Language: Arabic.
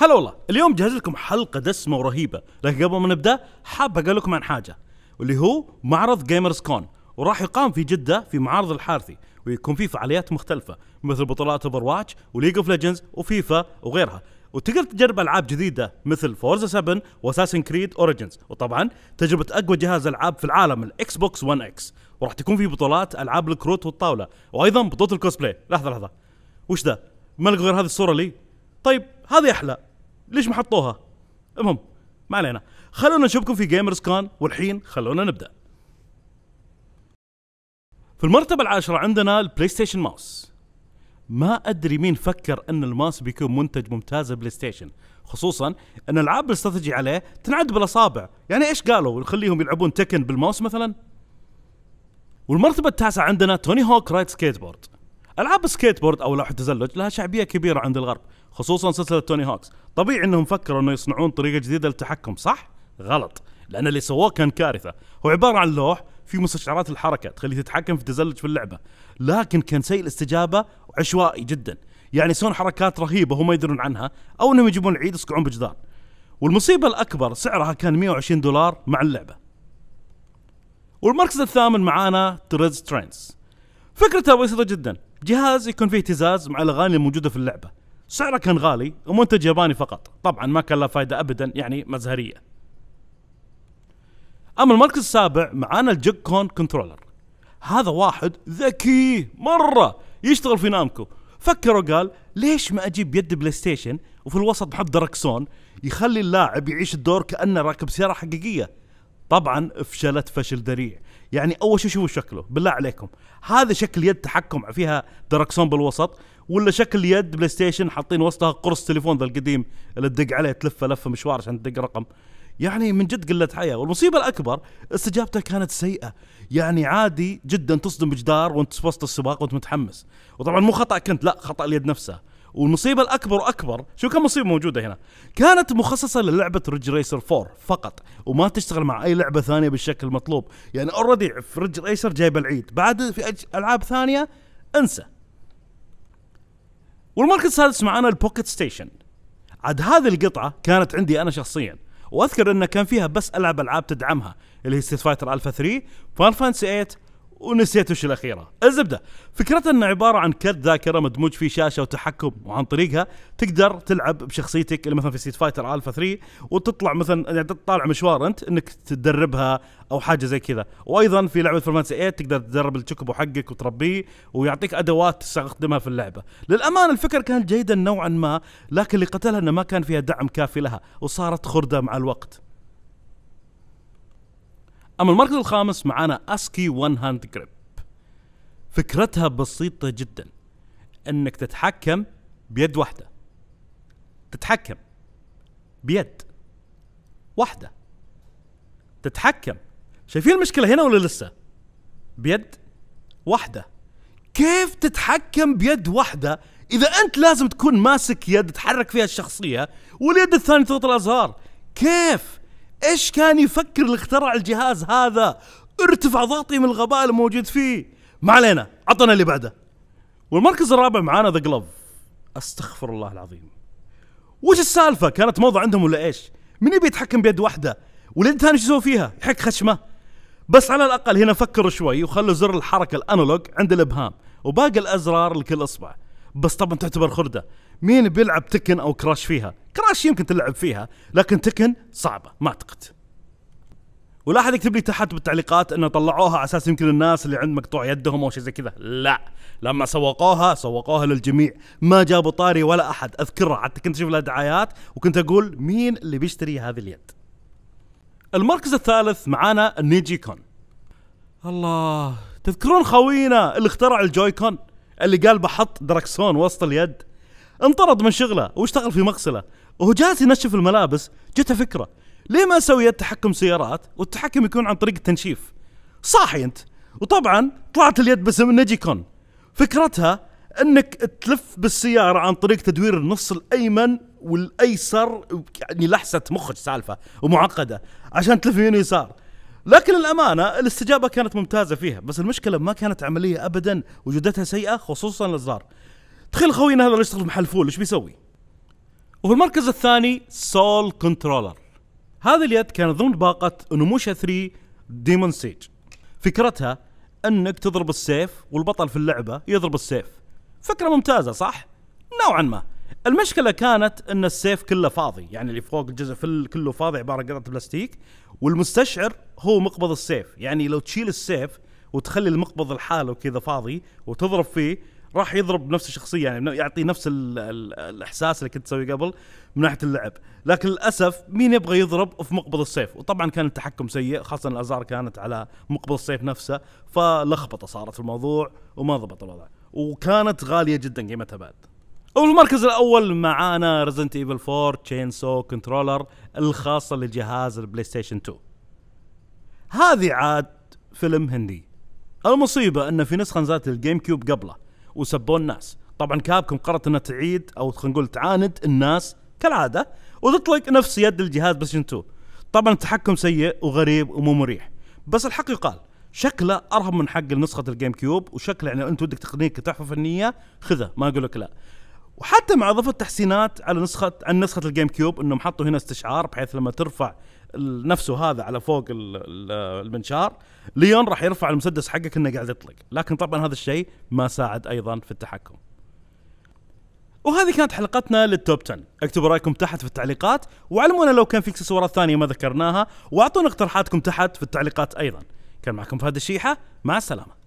هلا والله اليوم جهز لكم حلقة دسمة ورهيبة لكن قبل ما نبدأ حاب أقول لكم عن حاجة واللي هو معرض جيمرز كون وراح يقام في جدة في معارض الحارثي ويكون فيه فعاليات مختلفة مثل بطولات اوفر واتش وليج اوف ليجندز وفيفا وغيرها وتقدر تجرب العاب جديده مثل فورزا 7 واساسن كريد اوريجنز وطبعا تجربه اقوى جهاز العاب في العالم الاكس بوكس 1 اكس وراح تكون في بطولات العاب الكروت والطاوله وايضا بطوله الكوسبلاي لحظه لحظه وش ذا ما غير هذه الصوره لي طيب هذه احلى ليش ما حطوها المهم ما علينا خلونا نشوفكم في جيمرز كان والحين خلونا نبدا في المرتبة العاشرة عندنا البلاي ستيشن ماوس ما ادري مين فكر ان الماوس بيكون منتج ممتاز بلاي ستيشن خصوصا ان العاب الاستراتيجي عليه تنعد بالاصابع يعني ايش قالوا نخليهم يلعبون تكن بالماوس مثلا والمرتبة التاسعة عندنا توني هوك رايت سكيت بورد العاب سكيت بورد او لوحه تزلج لها شعبيه كبيره عند الغرب خصوصا سلسله توني هوكس طبيعي انهم فكروا انه يصنعون طريقه جديده للتحكم صح غلط لان اللي سووه كان كارثه هو عباره عن لوح في مستشعرات الحركه تخليه تتحكم في التزلج في اللعبه لكن كان سيء الاستجابه وعشوائي جدا يعني يسوون حركات رهيبه هم يدرون عنها او انهم يجيبون العيد يسقعون بجدار والمصيبه الاكبر سعرها كان 120 دولار مع اللعبه والمركز الثامن معانا تريز ترينز فكرتها بسيطه جدا جهاز يكون فيه اهتزاز مع الاغاني الموجوده في اللعبه سعره كان غالي ومنتج ياباني فقط طبعا ما كان له فائده ابدا يعني مزهريه اما المركز السابع معانا الجوك كون كنترولر هذا واحد ذكي مره يشتغل في نامكو فكر وقال ليش ما اجيب يد بلاي ستيشن وفي الوسط بحط دركسون يخلي اللاعب يعيش الدور كانه راكب سياره حقيقيه طبعا فشلت فشل ذريع يعني اول شيء شوفوا شكله بالله عليكم هذا شكل يد تحكم فيها دركسون بالوسط ولا شكل يد بلاي ستيشن حاطين وسطها قرص تليفون ذا القديم اللي تدق عليه تلفه لفه مشوار عشان تدق رقم يعني من جد قله حياه والمصيبه الاكبر استجابته كانت سيئه يعني عادي جدا تصدم جدار وانت في وسط السباق وانت متحمس وطبعا مو خطا كنت لا خطا اليد نفسها والمصيبه الاكبر واكبر شو كم مصيبه موجوده هنا كانت مخصصه للعبه ريج ريسر 4 فقط وما تشتغل مع اي لعبه ثانيه بالشكل المطلوب يعني اوريدي في ريج ريسر جايب العيد بعد في أج... العاب ثانيه انسى والمركز السادس معانا البوكيت ستيشن عاد هذه القطعه كانت عندي انا شخصيا واذكر انه كان فيها بس العب العاب تدعمها اللي هي ستيت فايتر الفا 3 فان فانسي 8 ونسيت وش الاخيره الزبده فكرتها انه عباره عن كرت ذاكره مدموج فيه شاشه وتحكم وعن طريقها تقدر تلعب بشخصيتك اللي مثلا في سيت فايتر الفا 3 وتطلع مثلا يعني تطالع مشوار انت انك تدربها او حاجه زي كذا وايضا في لعبه فرمانسي 8 تقدر تدرب التشكبو حقك وتربيه ويعطيك ادوات تستخدمها في اللعبه للامانه الفكره كانت جيده نوعا ما لكن اللي قتلها انه ما كان فيها دعم كافي لها وصارت خرده مع الوقت اما المركز الخامس معانا اسكي ون هاند جريب فكرتها بسيطة جدا انك تتحكم بيد واحدة تتحكم بيد واحدة تتحكم شايفين المشكلة هنا ولا لسه بيد واحدة كيف تتحكم بيد واحدة إذا أنت لازم تكون ماسك يد تحرك فيها الشخصية واليد الثانية تضغط الأزهار كيف ايش كان يفكر اللي اخترع الجهاز هذا ارتفع ضغطي من الغباء الموجود فيه ما علينا عطنا اللي بعده والمركز الرابع معانا ذا جلوف استغفر الله العظيم وش السالفه كانت موضة عندهم ولا ايش من يبي يتحكم بيد واحده واليد الثانيه شو يسوي فيها يحك خشمه بس على الاقل هنا فكروا شوي وخلوا زر الحركه الانالوج عند الابهام وباقي الازرار لكل اصبع بس طبعا تعتبر خرده مين بيلعب تكن او كراش فيها كراش يمكن تلعب فيها لكن تكن صعبه ما اعتقد ولا احد يكتب لي تحت بالتعليقات انه طلعوها على اساس يمكن الناس اللي عند مقطوع يدهم او شيء زي كذا لا لما سوقوها سوقوها للجميع ما جابوا طاري ولا احد اذكرها حتى كنت اشوف لها دعايات وكنت اقول مين اللي بيشتري هذه اليد المركز الثالث معانا النيجي كون الله تذكرون خوينا اللي اخترع الجويكون اللي قال بحط دركسون وسط اليد انطرد من شغله واشتغل في مغسله وهو جالس ينشف الملابس جته فكره ليه ما اسوي يد تحكم سيارات والتحكم يكون عن طريق التنشيف صاحي انت وطبعا طلعت اليد باسم نيجيكون فكرتها انك تلف بالسياره عن طريق تدوير النص الايمن والايسر يعني لحسه مخج سالفه ومعقده عشان تلف يمين ويسار لكن الامانه الاستجابه كانت ممتازه فيها بس المشكله ما كانت عمليه ابدا وجودتها سيئه خصوصا الازرار تخيل خوينا هذا اللي يشتغل محل فول ايش بيسوي وفي المركز الثاني سول كنترولر هذه اليد كانت ضمن باقه نموشا 3 ديمون سيج فكرتها انك تضرب السيف والبطل في اللعبه يضرب السيف فكره ممتازه صح نوعا ما المشكله كانت ان السيف كله فاضي يعني اللي فوق الجزء في كله فاضي عباره عن قطعه بلاستيك والمستشعر هو مقبض السيف يعني لو تشيل السيف وتخلي المقبض لحاله كذا فاضي وتضرب فيه راح يضرب نفس الشخصيه يعني يعطي نفس الـ الـ الاحساس اللي كنت تسويه قبل من ناحيه اللعب لكن للاسف مين يبغى يضرب في مقبض السيف وطبعا كان التحكم سيء خاصه الازار كانت على مقبض السيف نفسه فلخبطه صارت في الموضوع وما ضبط الوضع وكانت غاليه جدا قيمتها بعد هو المركز الاول معانا ريزنت ايفل 4 تشين سو كنترولر الخاصه لجهاز البلاي ستيشن 2 هذه عاد فيلم هندي المصيبه انه في نسخه نزلت للجيم كيوب قبله وسبوا الناس طبعا كابكم قررت انها تعيد او خلينا نقول تعاند الناس كالعاده وتطلق نفس يد الجهاز بلاي ستيشن 2 طبعا التحكم سيء وغريب ومو مريح بس الحق يقال شكله ارهب من حق نسخه الجيم كيوب وشكله يعني انت ودك تقنيه تحفه فنيه خذه ما اقول لك لا وحتى مع اضافه تحسينات على نسخه عن نسخه الجيم كيوب انهم حطوا هنا استشعار بحيث لما ترفع نفسه هذا على فوق المنشار ليون راح يرفع المسدس حقك انه قاعد يطلق لكن طبعا هذا الشيء ما ساعد ايضا في التحكم وهذه كانت حلقتنا للتوب 10 اكتبوا رايكم تحت في التعليقات وعلمونا لو كان في اكسسوارات ثانيه ما ذكرناها واعطونا اقتراحاتكم تحت في التعليقات ايضا كان معكم فهد الشيحه مع السلامه